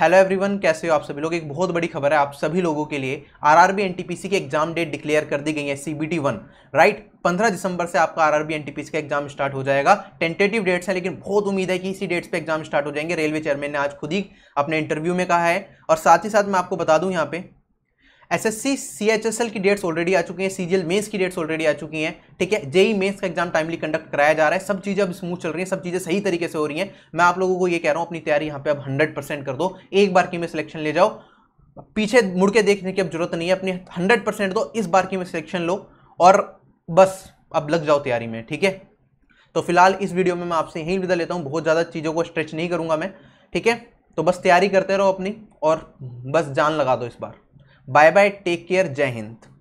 hello everyone कैसे हो आप सभी लोग एक बहुत बड़ी खबर है आप सभी लोगों के लिए आरआरबी एनटीपीसी की एग्जाम डेट डिक्लेयर कर दी गई है सीबीटी वन राइट 15 दिसंबर से आपका आरआरबी एनटीपीसी का एग्जाम स्टार्ट हो जाएगा टेंटेटिव डेट्स हैं लेकिन बहुत उम्मीद है कि इसी डेट्स पे एग्जाम स्टार्ट हो जाएंगे रेलवे चेयरमैन ने आज खुद ही अपने इंटरव्यू में कहा है और साथ ही साथ मैं आपको बता दूँ यहाँ पे एसएससी सीएचएसएल की डेट्स ऑलरेडी आ चुकी हैं सीजीएल मेंस की डेट्स ऑलरेडी आ चुकी हैं ठीक है जेई मेंस e e का एग्जाम टाइमली कंडक्ट कराया जा रहा है सब चीज़ें अब स्मूथ चल रही हैं सब चीज़ें सही तरीके से हो रही हैं मैं आप लोगों को ये कह रहा हूँ अपनी तैयारी यहाँ पे अब हंड्रेड परसेंट कर दो एक बार की में सिलेक्शन ले जाओ पीछे मुड़ के देखने की अब जरूरत नहीं है अपनी हंड्रेड परसेंट दो इस बार की में सिलेक्शन लो और बस अब लग जाओ तैयारी में ठीक है तो फिलहाल इस वीडियो में मैं आपसे यहीं विदा लेता हूँ बहुत ज़्यादा चीज़ों को स्ट्रेच नहीं करूँगा मैं ठीक है तो बस तैयारी करते रहो अपनी और बस जान लगा दो इस बार बाय बाय टेक केयर जय हिंद